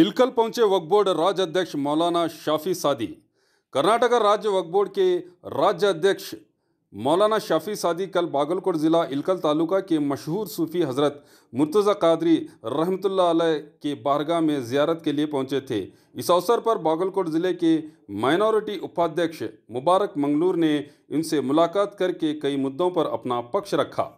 इलकल पहुंचे वक्फ बोर्ड राज्य अध्यक्ष मौलाना शाफी सादी कर्नाटक राज्य वक्फ बोर्ड के राज्य अध्यक्ष मौलाना शाफी सादी कल बागलकोट ज़िला इलकल तालुका के मशहूर सूफ़ी हज़रत मुर्तज़ा कादरी रहमतुल्ला के बारगाह में ज़्यारत के लिए पहुंचे थे इस अवसर पर बागलकोट ज़िले के माइनॉरिटी उपाध्यक्ष मुबारक मंगलूर ने इनसे मुलाकात करके कई मुद्दों पर अपना पक्ष रखा